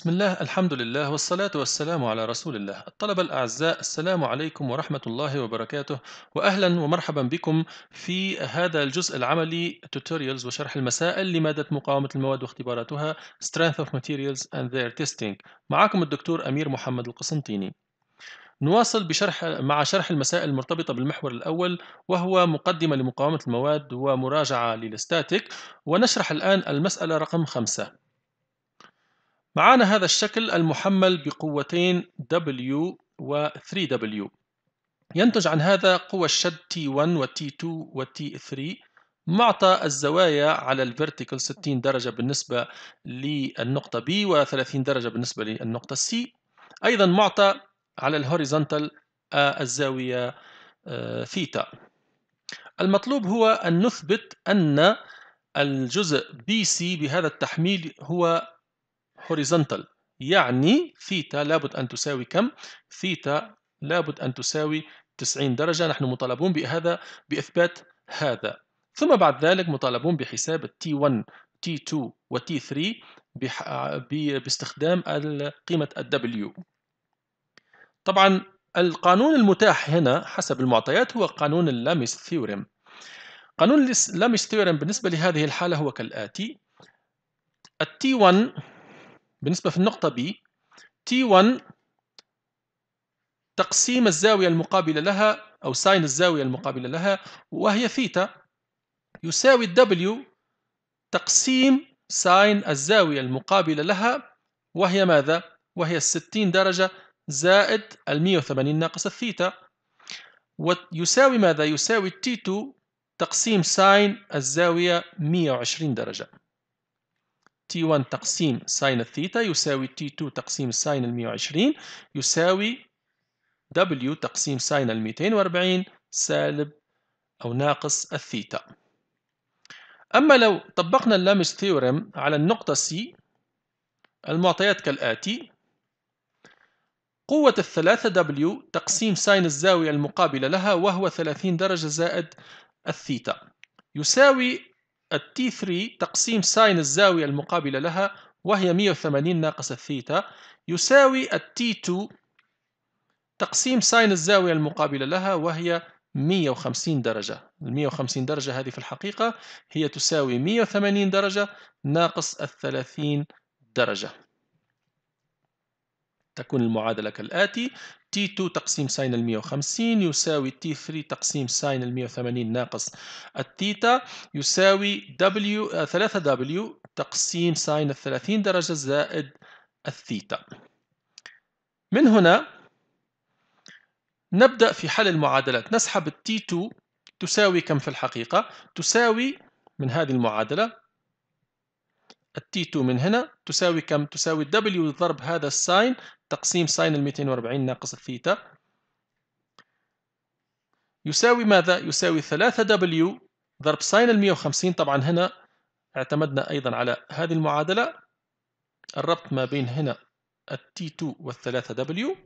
بسم الله الحمد لله والصلاة والسلام على رسول الله الطلبة الأعزاء السلام عليكم ورحمة الله وبركاته وأهلا ومرحبا بكم في هذا الجزء العملي توتوريالز وشرح المسائل لمادة مقاومة المواد واختباراتها Strength of Materials and Their Testing معكم الدكتور أمير محمد القسنطيني نواصل بشرح مع شرح المسائل المرتبطة بالمحور الأول وهو مقدمة لمقاومة المواد ومراجعة للستاتيك ونشرح الآن المسألة رقم خمسة معانا هذا الشكل المحمل بقوتين W و 3W ينتج عن هذا قوى الشد T1 و T2 و T3 معطى الزوايا على الفيرتيكال 60 درجة بالنسبة للنقطة B و 30 درجة بالنسبة للنقطة C أيضا معطى على الهوريزونتال آه، الزاوية آه، ثيتا المطلوب هو أن نثبت أن الجزء BC بهذا التحميل هو horizontal يعني ثيتا لابد أن تساوي كم؟ ثيتا لابد أن تساوي 90 درجة نحن مطالبون بهذا بإثبات هذا ثم بعد ذلك مطالبون بحساب T1 T2 و T3 باستخدام قيمة ال W طبعا القانون المتاح هنا حسب المعطيات هو قانون اللامس ثيوريم قانون اللامس ثيوريم بالنسبة لهذه الحالة هو كالآتي التي 1 بالنسبة في النقطة B T1 تقسيم الزاوية المقابلة لها أو ساين الزاوية المقابلة لها وهي ثيتا يساوي W تقسيم ساين الزاوية المقابلة لها وهي ماذا؟ وهي الستين درجة زائد المية وثمانين ناقص الثيتا ويساوي ماذا؟ يساوي T2 تقسيم ساين الزاوية 120 درجة T1 تقسيم ساين الثيتا يساوي T2 تقسيم ساين ال 120 يساوي W تقسيم ساين ال 240 سالب أو ناقص الثيتا أما لو طبقنا اللامس ثيورم على النقطة C المعطيات كالآتي قوة الثلاثة W تقسيم ساين الزاوية المقابلة لها وهو 30 درجة زائد الثيتا يساوي التي 3 تقسيم ساين الزاوية المقابلة لها وهي 180 ناقص الثيتا يساوي التي 2 تقسيم ساين الزاوية المقابلة لها وهي 150 درجة ال 150 درجة هذه في الحقيقة هي تساوي 180 درجة ناقص ال 30 درجة تكون المعادلة كالآتي T2 تقسيم ساين ال 150 يساوي T3 تقسيم ساين ال 180 ناقص التيتا يساوي W 3W آه، تقسيم ساين ال 30 درجة زائد الثيتا من هنا نبدأ في حل المعادلات نسحب t 2 تساوي كم في الحقيقة؟ تساوي من هذه المعادلة التي2 من هنا تساوي كم؟ تساوي W ضرب هذا الساين تقسيم ساين ال 240 ناقص الثيتا يساوي ماذا؟ يساوي 3W ضرب ساين ال 150 طبعا هنا اعتمدنا أيضا على هذه المعادلة الربط ما بين هنا التي2 وال3W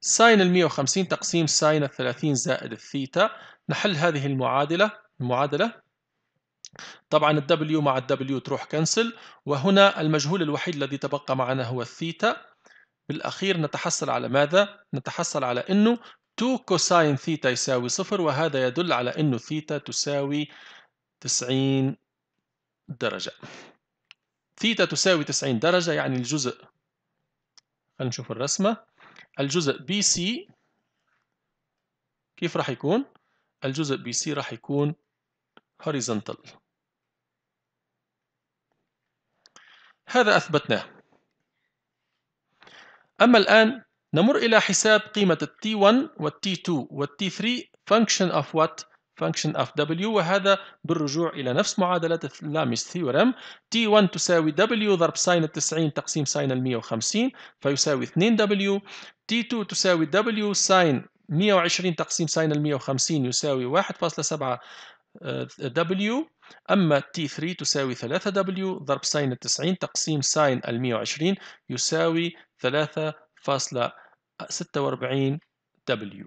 ساين ال 150 تقسيم ساين ال 30 زائد الثيتا نحل هذه المعادلة المعادلة طبعا الدبليو مع الدبليو تروح كنسل وهنا المجهول الوحيد الذي تبقى معنا هو الثيتا بالأخير نتحصل على ماذا؟ نتحصل على أنه 2 كوساين ثيتا يساوي صفر وهذا يدل على أنه ثيتا تساوي 90 درجة ثيتا تساوي 90 درجة يعني الجزء خلينا نشوف الرسمة الجزء بي سي كيف راح يكون؟ الجزء بي سي راح يكون horizontal هذا أثبتناه أما الآن نمر إلى حساب قيمة الـ T1 والـ T2 والـ T3 function of what function of W وهذا بالرجوع إلى نفس معادلة لاميس ثيورم T1 تساوي W ضرب ساين التسعين تقسيم ساين المية وخمسين فيساوي 2 W T2 تساوي W ساين 120 تقسيم ساين المية وخمسين يساوي 1.7 آه، W أما T3 تساوي 3W ضرب ساين التسعين تقسيم ساين المية وعشرين يساوي 346 W